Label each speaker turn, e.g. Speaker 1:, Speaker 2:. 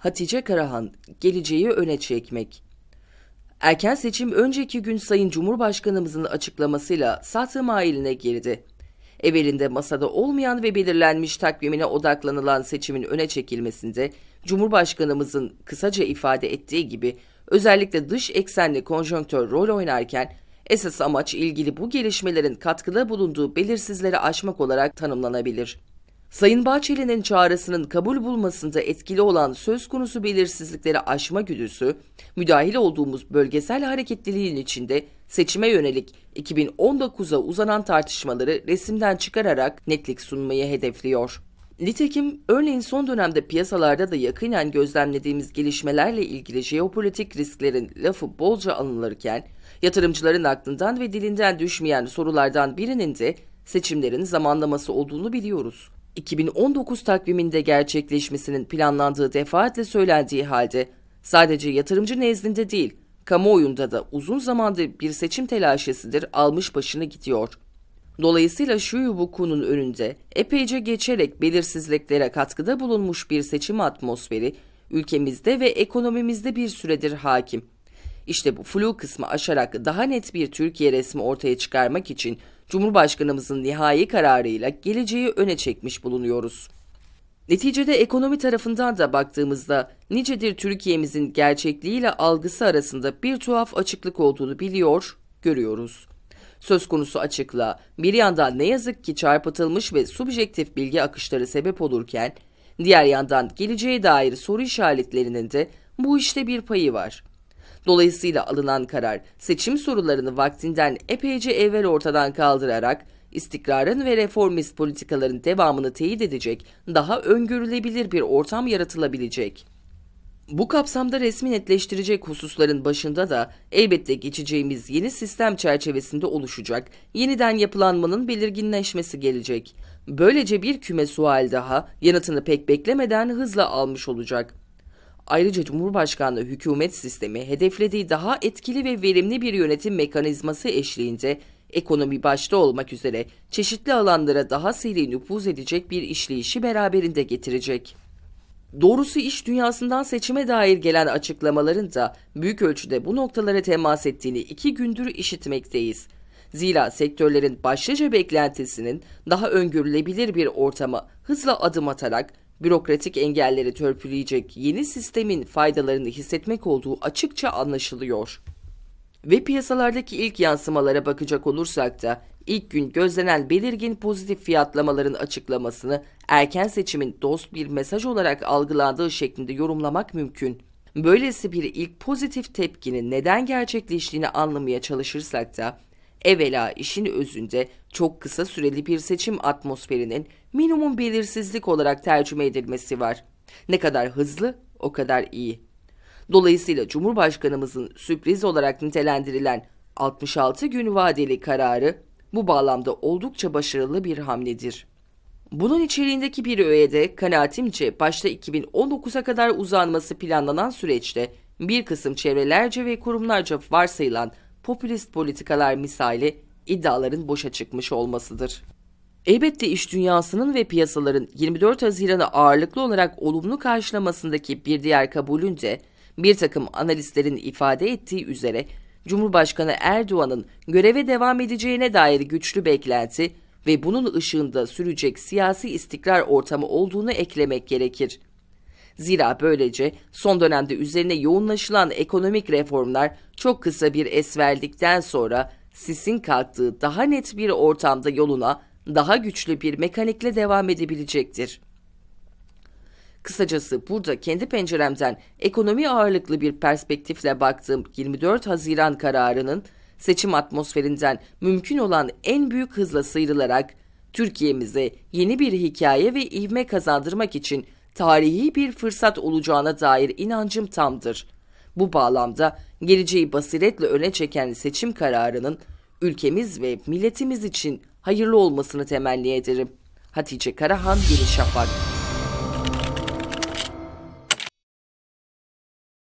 Speaker 1: Hatice Karahan, geleceği öne çekmek. Erken seçim önceki gün Sayın Cumhurbaşkanımızın açıklamasıyla satı mailine girdi. Evvelinde masada olmayan ve belirlenmiş takvimine odaklanılan seçimin öne çekilmesinde Cumhurbaşkanımızın kısaca ifade ettiği gibi özellikle dış eksenli konjonktör rol oynarken esas amaç ilgili bu gelişmelerin katkıda bulunduğu belirsizleri aşmak olarak tanımlanabilir.'' Sayın Bahçeli'nin çağrısının kabul bulmasında etkili olan söz konusu belirsizlikleri aşma güdüsü, müdahil olduğumuz bölgesel hareketliliğin içinde seçime yönelik 2019'a uzanan tartışmaları resimden çıkararak netlik sunmayı hedefliyor. Nitekim örneğin son dönemde piyasalarda da yakinen gözlemlediğimiz gelişmelerle ilgili jeopolitik risklerin lafı bolca anılırken, yatırımcıların aklından ve dilinden düşmeyen sorulardan birinin de seçimlerin zamanlaması olduğunu biliyoruz. 2019 takviminde gerçekleşmesinin planlandığı defaatle söylendiği halde sadece yatırımcı nezdinde değil, kamuoyunda da uzun zamandır bir seçim telaşesidir almış başını gidiyor. Dolayısıyla şu vukunun önünde epeyce geçerek belirsizliklere katkıda bulunmuş bir seçim atmosferi ülkemizde ve ekonomimizde bir süredir hakim. İşte bu flu kısmı aşarak daha net bir Türkiye resmi ortaya çıkarmak için Cumhurbaşkanımızın nihai kararıyla geleceği öne çekmiş bulunuyoruz. Neticede ekonomi tarafından da baktığımızda nicedir Türkiye'mizin gerçekliğiyle algısı arasında bir tuhaf açıklık olduğunu biliyor, görüyoruz. Söz konusu açıkla bir yandan ne yazık ki çarpıtılmış ve subjektif bilgi akışları sebep olurken, diğer yandan geleceğe dair soru işaretlerinin de bu işte bir payı var. Dolayısıyla alınan karar seçim sorularını vaktinden epeyce evvel ortadan kaldırarak istikrarın ve reformist politikaların devamını teyit edecek daha öngörülebilir bir ortam yaratılabilecek. Bu kapsamda resmi netleştirecek hususların başında da elbette geçeceğimiz yeni sistem çerçevesinde oluşacak yeniden yapılanmanın belirginleşmesi gelecek. Böylece bir küme sual daha yanıtını pek beklemeden hızla almış olacak. Ayrıca Cumhurbaşkanlığı hükümet sistemi hedeflediği daha etkili ve verimli bir yönetim mekanizması eşliğinde ekonomi başta olmak üzere çeşitli alanlara daha seri nüfuz edecek bir işleyişi beraberinde getirecek. Doğrusu iş dünyasından seçime dair gelen açıklamaların da büyük ölçüde bu noktalara temas ettiğini iki gündür işitmekteyiz. Zira sektörlerin başlıca beklentisinin daha öngörülebilir bir ortama hızla adım atarak Bürokratik engelleri törpüleyecek yeni sistemin faydalarını hissetmek olduğu açıkça anlaşılıyor. Ve piyasalardaki ilk yansımalara bakacak olursak da ilk gün gözlenen belirgin pozitif fiyatlamaların açıklamasını erken seçimin dost bir mesaj olarak algılandığı şeklinde yorumlamak mümkün. Böylesi bir ilk pozitif tepkinin neden gerçekleştiğini anlamaya çalışırsak da Evvela işin özünde çok kısa süreli bir seçim atmosferinin minimum belirsizlik olarak tercüme edilmesi var. Ne kadar hızlı o kadar iyi. Dolayısıyla Cumhurbaşkanımızın sürpriz olarak nitelendirilen 66 gün vadeli kararı bu bağlamda oldukça başarılı bir hamledir. Bunun içeriğindeki bir de kanaatimce başta 2019'a kadar uzanması planlanan süreçte bir kısım çevrelerce ve kurumlarca varsayılan popülist politikalar misali iddiaların boşa çıkmış olmasıdır. Elbette iş dünyasının ve piyasaların 24 Haziran'ı ağırlıklı olarak olumlu karşılamasındaki bir diğer kabulünce bir takım analistlerin ifade ettiği üzere Cumhurbaşkanı Erdoğan'ın göreve devam edeceğine dair güçlü beklenti ve bunun ışığında sürecek siyasi istikrar ortamı olduğunu eklemek gerekir. Zira böylece son dönemde üzerine yoğunlaşılan ekonomik reformlar çok kısa bir es verdikten sonra sisin kalktığı daha net bir ortamda yoluna daha güçlü bir mekanikle devam edebilecektir. Kısacası burada kendi penceremden ekonomi ağırlıklı bir perspektifle baktığım 24 Haziran kararının seçim atmosferinden mümkün olan en büyük hızla sıyrılarak Türkiye'mize yeni bir hikaye ve ivme kazandırmak için tarihi bir fırsat olacağına dair inancım tamdır. Bu bağlamda geleceği basiretle öne çeken seçim kararının ülkemiz ve milletimiz için hayırlı olmasını temenni ederim. Hatice Karahan Yeni Şafak